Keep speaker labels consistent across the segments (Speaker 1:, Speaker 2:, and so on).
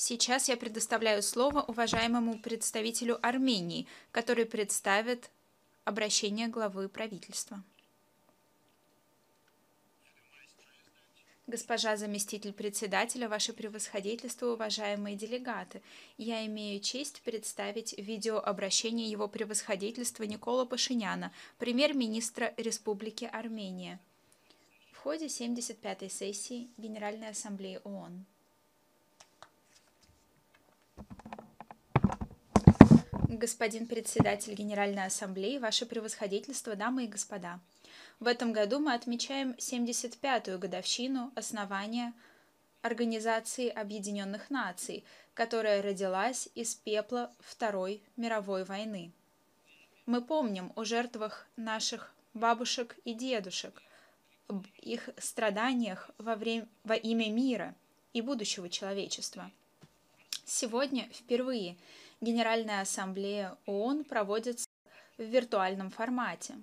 Speaker 1: Сейчас я предоставляю слово уважаемому представителю Армении, который представит обращение главы правительства. Госпожа заместитель председателя, ваше превосходительство, уважаемые делегаты, я имею честь представить видеообращение его превосходительства Никола Пашиняна, премьер-министра Республики Армения, в ходе 75-й сессии Генеральной Ассамблеи ООН. Господин председатель Генеральной Ассамблеи, Ваше Превосходительство, дамы и господа. В этом году мы отмечаем 75-ю годовщину основания Организации Объединенных Наций, которая родилась из пепла Второй мировой войны. Мы помним о жертвах наших бабушек и дедушек, об их страданиях во, время, во имя мира и будущего человечества. Сегодня впервые – Генеральная ассамблея ООН проводится в виртуальном формате.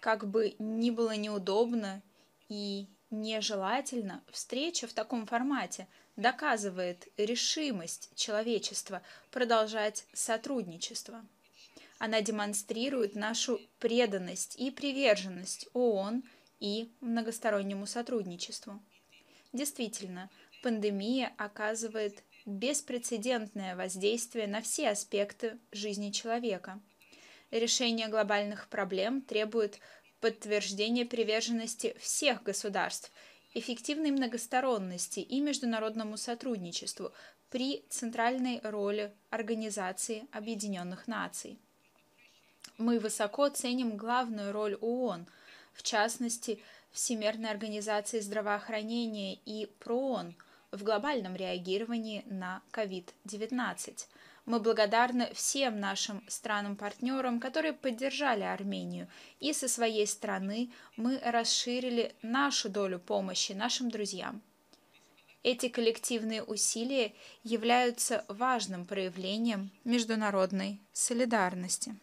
Speaker 1: Как бы ни было неудобно и нежелательно, встреча в таком формате доказывает решимость человечества продолжать сотрудничество. Она демонстрирует нашу преданность и приверженность ООН и многостороннему сотрудничеству. Действительно, пандемия оказывает беспрецедентное воздействие на все аспекты жизни человека. Решение глобальных проблем требует подтверждения приверженности всех государств, эффективной многосторонности и международному сотрудничеству при центральной роли Организации Объединенных Наций. Мы высоко ценим главную роль ООН, в частности, Всемирной организации здравоохранения и ПРООН – в глобальном реагировании на COVID-19. Мы благодарны всем нашим странам-партнерам, которые поддержали Армению, и со своей стороны мы расширили нашу долю помощи нашим друзьям. Эти коллективные усилия являются важным проявлением международной солидарности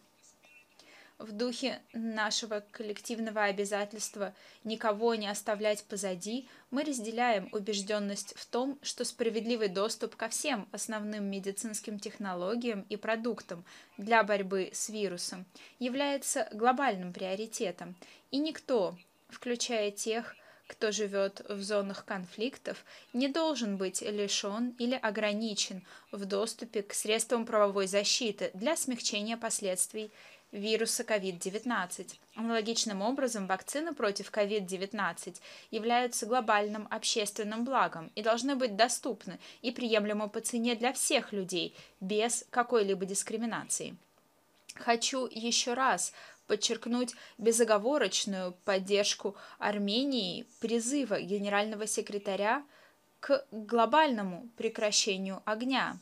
Speaker 1: в духе нашего коллективного обязательства никого не оставлять позади, мы разделяем убежденность в том, что справедливый доступ ко всем основным медицинским технологиям и продуктам для борьбы с вирусом является глобальным приоритетом, и никто, включая тех, кто живет в зонах конфликтов, не должен быть лишен или ограничен в доступе к средствам правовой защиты для смягчения последствий вируса COVID-19. Аналогичным образом, вакцины против COVID-19 являются глобальным общественным благом и должны быть доступны и приемлемы по цене для всех людей, без какой-либо дискриминации. Хочу еще раз подчеркнуть безоговорочную поддержку Армении призыва генерального секретаря к глобальному прекращению огня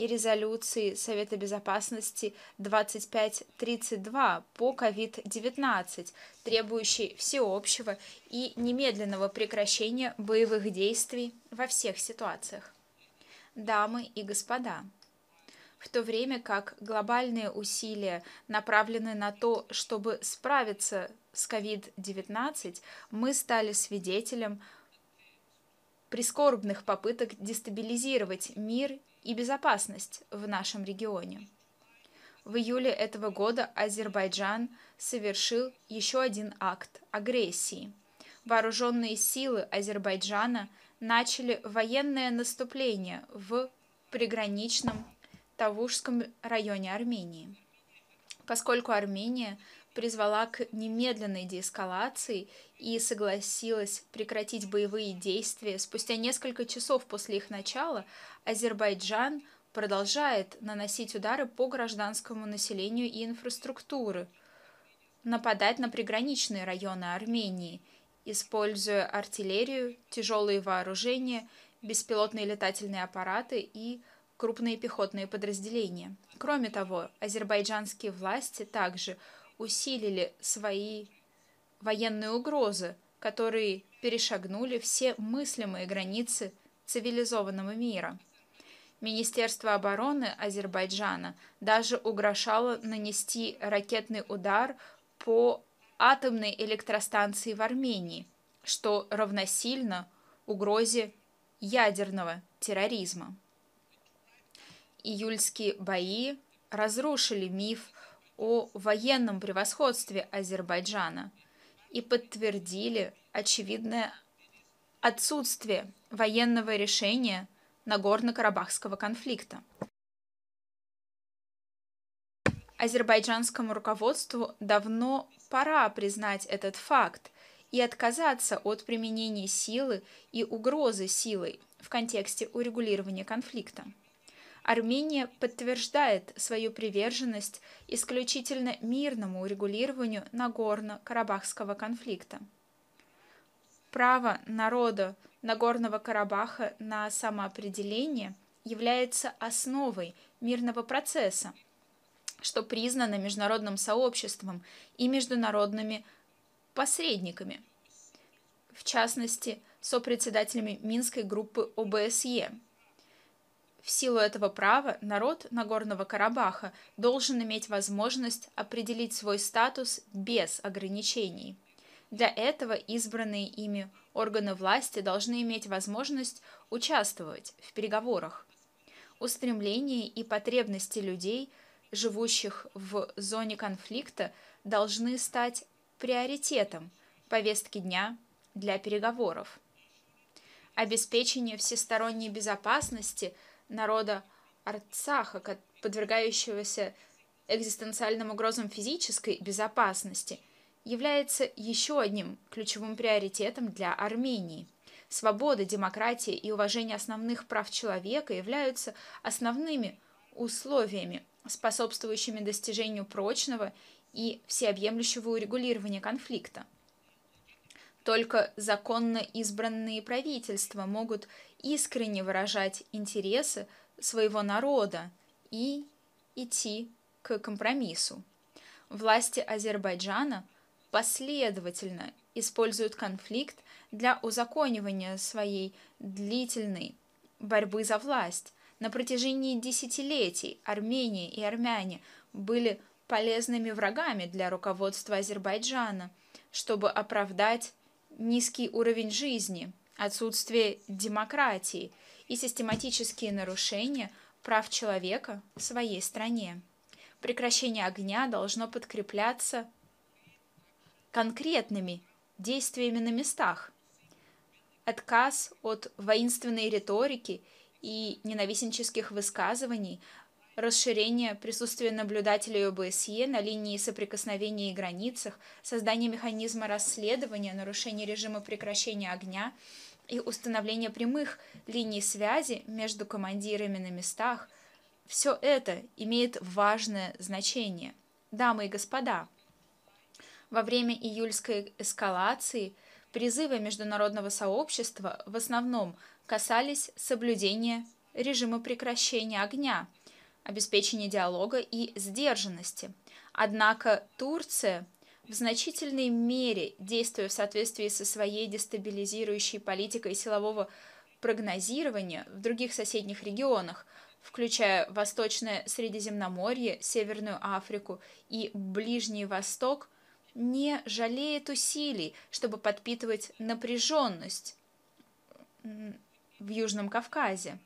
Speaker 1: и резолюции Совета Безопасности 2532 по COVID-19, требующей всеобщего и немедленного прекращения боевых действий во всех ситуациях. Дамы и господа, в то время как глобальные усилия направлены на то, чтобы справиться с COVID-19, мы стали свидетелем прискорбных попыток дестабилизировать мир и безопасность в нашем регионе. В июле этого года Азербайджан совершил еще один акт агрессии. Вооруженные силы Азербайджана начали военное наступление в приграничном Тавушском районе Армении. Поскольку Армения призвала к немедленной деэскалации и согласилась прекратить боевые действия. Спустя несколько часов после их начала Азербайджан продолжает наносить удары по гражданскому населению и инфраструктуры, нападать на приграничные районы Армении, используя артиллерию, тяжелые вооружения, беспилотные летательные аппараты и крупные пехотные подразделения. Кроме того, азербайджанские власти также – усилили свои военные угрозы, которые перешагнули все мыслимые границы цивилизованного мира. Министерство обороны Азербайджана даже угрожало нанести ракетный удар по атомной электростанции в Армении, что равносильно угрозе ядерного терроризма. Июльские бои разрушили миф о военном превосходстве Азербайджана и подтвердили очевидное отсутствие военного решения Нагорно-Карабахского конфликта. Азербайджанскому руководству давно пора признать этот факт и отказаться от применения силы и угрозы силой в контексте урегулирования конфликта. Армения подтверждает свою приверженность исключительно мирному урегулированию Нагорно-Карабахского конфликта. Право народа Нагорного Карабаха на самоопределение является основой мирного процесса, что признано международным сообществом и международными посредниками, в частности, сопредседателями Минской группы ОБСЕ – в силу этого права народ Нагорного Карабаха должен иметь возможность определить свой статус без ограничений. Для этого избранные ими органы власти должны иметь возможность участвовать в переговорах. Устремления и потребности людей, живущих в зоне конфликта, должны стать приоритетом повестки дня для переговоров. Обеспечение всесторонней безопасности – народа Арцаха, подвергающегося экзистенциальным угрозам физической безопасности, является еще одним ключевым приоритетом для Армении. Свобода, демократия и уважение основных прав человека являются основными условиями, способствующими достижению прочного и всеобъемлющего урегулирования конфликта. Только законно избранные правительства могут искренне выражать интересы своего народа и идти к компромиссу. Власти Азербайджана последовательно используют конфликт для узаконивания своей длительной борьбы за власть. На протяжении десятилетий Армения и армяне были полезными врагами для руководства Азербайджана, чтобы оправдать низкий уровень жизни, отсутствие демократии и систематические нарушения прав человека в своей стране. Прекращение огня должно подкрепляться конкретными действиями на местах. Отказ от воинственной риторики и ненавистнических высказываний расширение присутствия наблюдателей ОБСЕ на линии соприкосновения и границах, создание механизма расследования, нарушений режима прекращения огня и установление прямых линий связи между командирами на местах – все это имеет важное значение. Дамы и господа, во время июльской эскалации призывы международного сообщества в основном касались соблюдения режима прекращения огня – обеспечения диалога и сдержанности. Однако Турция в значительной мере, действуя в соответствии со своей дестабилизирующей политикой силового прогнозирования в других соседних регионах, включая Восточное Средиземноморье, Северную Африку и Ближний Восток, не жалеет усилий, чтобы подпитывать напряженность в Южном Кавказе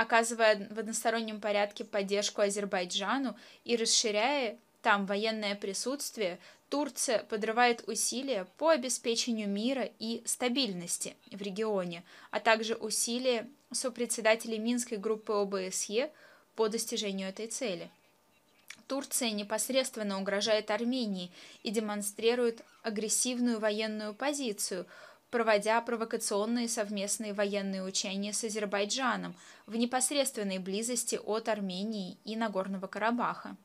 Speaker 1: оказывая в одностороннем порядке поддержку Азербайджану и расширяя там военное присутствие, Турция подрывает усилия по обеспечению мира и стабильности в регионе, а также усилия сопредседателей Минской группы ОБСЕ по достижению этой цели. Турция непосредственно угрожает Армении и демонстрирует агрессивную военную позицию – проводя провокационные совместные военные учения с Азербайджаном в непосредственной близости от Армении и Нагорного Карабаха.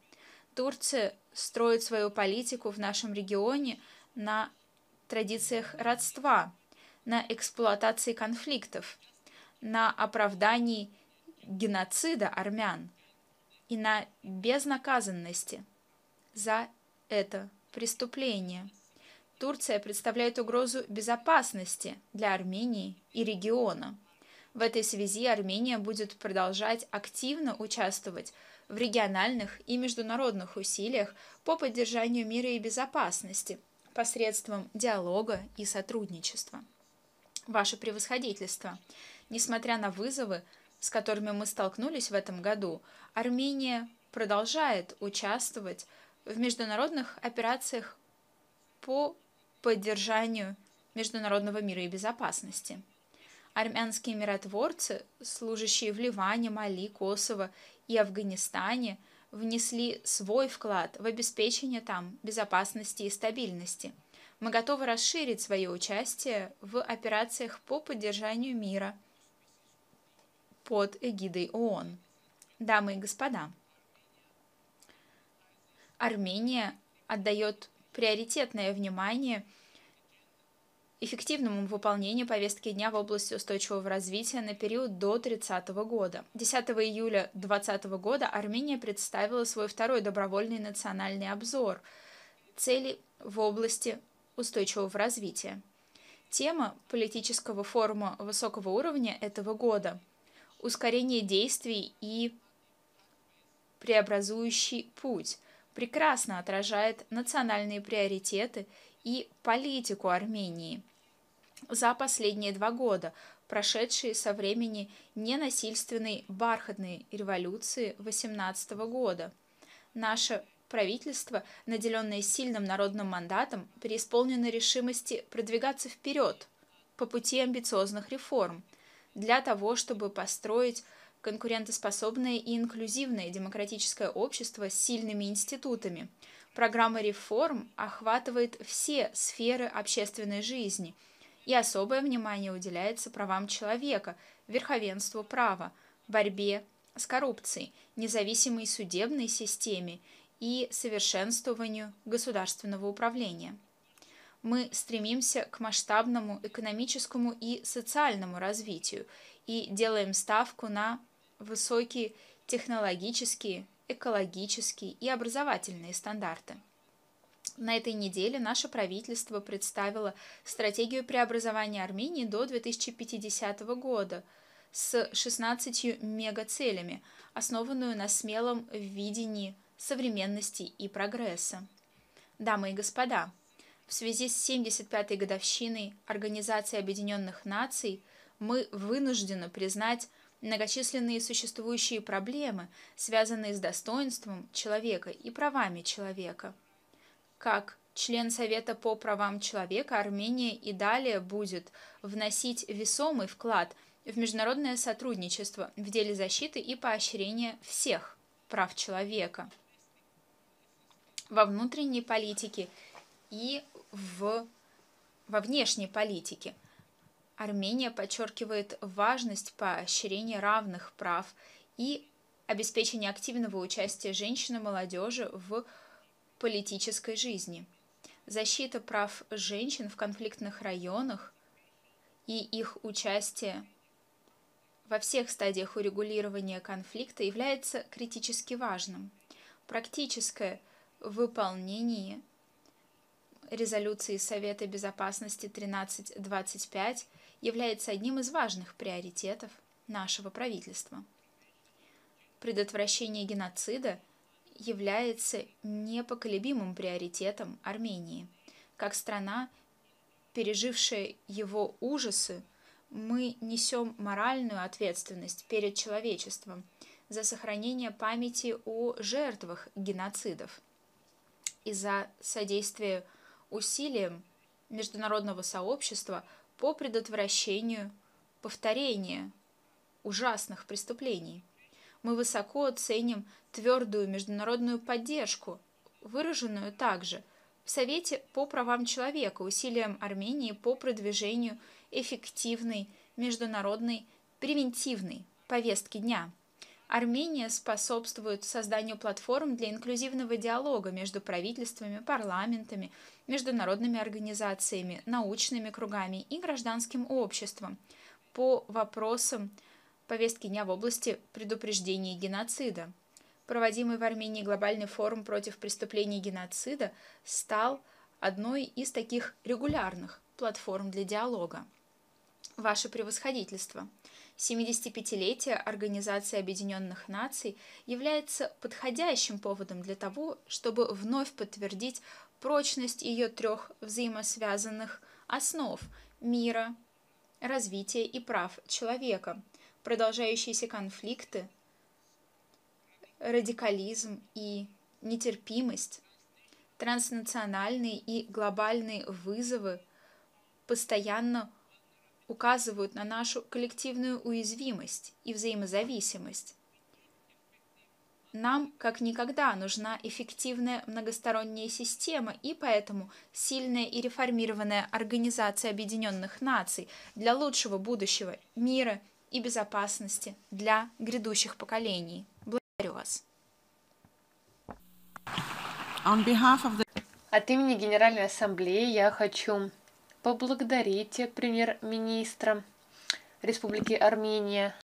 Speaker 1: Турция строит свою политику в нашем регионе на традициях родства, на эксплуатации конфликтов, на оправдании геноцида армян и на безнаказанности за это преступление. Турция представляет угрозу безопасности для Армении и региона. В этой связи Армения будет продолжать активно участвовать в региональных и международных усилиях по поддержанию мира и безопасности посредством диалога и сотрудничества. Ваше превосходительство, несмотря на вызовы, с которыми мы столкнулись в этом году, Армения продолжает участвовать в международных операциях по поддержанию международного мира и безопасности. Армянские миротворцы, служащие в Ливане, Мали, Косово и Афганистане, внесли свой вклад в обеспечение там безопасности и стабильности. Мы готовы расширить свое участие в операциях по поддержанию мира под эгидой ООН. Дамы и господа, Армения отдает приоритетное внимание эффективному выполнению повестки дня в области устойчивого развития на период до 30 года. 10 июля 2020 года Армения представила свой второй добровольный национальный обзор целей в области устойчивого развития. Тема политического форума высокого уровня этого года – ускорение действий и преобразующий путь прекрасно отражает национальные приоритеты и политику Армении за последние два года, прошедшие со времени ненасильственной бархатной революции 18 года. Наше правительство, наделенное сильным народным мандатом, преисполнено решимости продвигаться вперед по пути амбициозных реформ для того, чтобы построить конкурентоспособное и инклюзивное демократическое общество с сильными институтами. Программа реформ охватывает все сферы общественной жизни, и особое внимание уделяется правам человека, верховенству права, борьбе с коррупцией, независимой судебной системе и совершенствованию государственного управления. Мы стремимся к масштабному экономическому и социальному развитию и делаем ставку на высокие технологические, экологические и образовательные стандарты. На этой неделе наше правительство представило стратегию преобразования Армении до 2050 года с 16 мегацелями, основанную на смелом видении современности и прогресса. Дамы и господа, в связи с 75-й годовщиной Организации Объединенных Наций мы вынуждены признать многочисленные существующие проблемы, связанные с достоинством человека и правами человека. Как член Совета по правам человека Армения и далее будет вносить весомый вклад в международное сотрудничество в деле защиты и поощрения всех прав человека во внутренней политике и в, во внешней политике – Армения подчеркивает важность поощрения равных прав и обеспечения активного участия женщин и молодежи в политической жизни. Защита прав женщин в конфликтных районах и их участие во всех стадиях урегулирования конфликта является критически важным. Практическое выполнение резолюции Совета Безопасности 1325 является одним из важных приоритетов нашего правительства. Предотвращение геноцида является непоколебимым приоритетом Армении. Как страна, пережившая его ужасы, мы несем моральную ответственность перед человечеством за сохранение памяти о жертвах геноцидов и за содействие усилиям международного сообщества по предотвращению повторения ужасных преступлений. Мы высоко оценим твердую международную поддержку, выраженную также в Совете по правам человека усилиям Армении по продвижению эффективной международной превентивной повестки дня – Армения способствует созданию платформ для инклюзивного диалога между правительствами, парламентами, международными организациями, научными кругами и гражданским обществом по вопросам повестки дня в области предупреждения геноцида. Проводимый в Армении глобальный форум против преступлений геноцида стал одной из таких регулярных платформ для диалога. Ваше превосходительство. 75-летие Организации Объединенных Наций является подходящим поводом для того, чтобы вновь подтвердить прочность ее трех взаимосвязанных основ – мира, развития и прав человека, продолжающиеся конфликты, радикализм и нетерпимость, транснациональные и глобальные вызовы, постоянно – указывают на нашу коллективную уязвимость и взаимозависимость. Нам как никогда нужна эффективная многосторонняя система и поэтому сильная и реформированная Организация Объединенных Наций для лучшего будущего мира и безопасности для грядущих поколений. Благодарю вас. От имени Генеральной Ассамблеи я хочу поблагодарите э, премьер-министра Республики Армения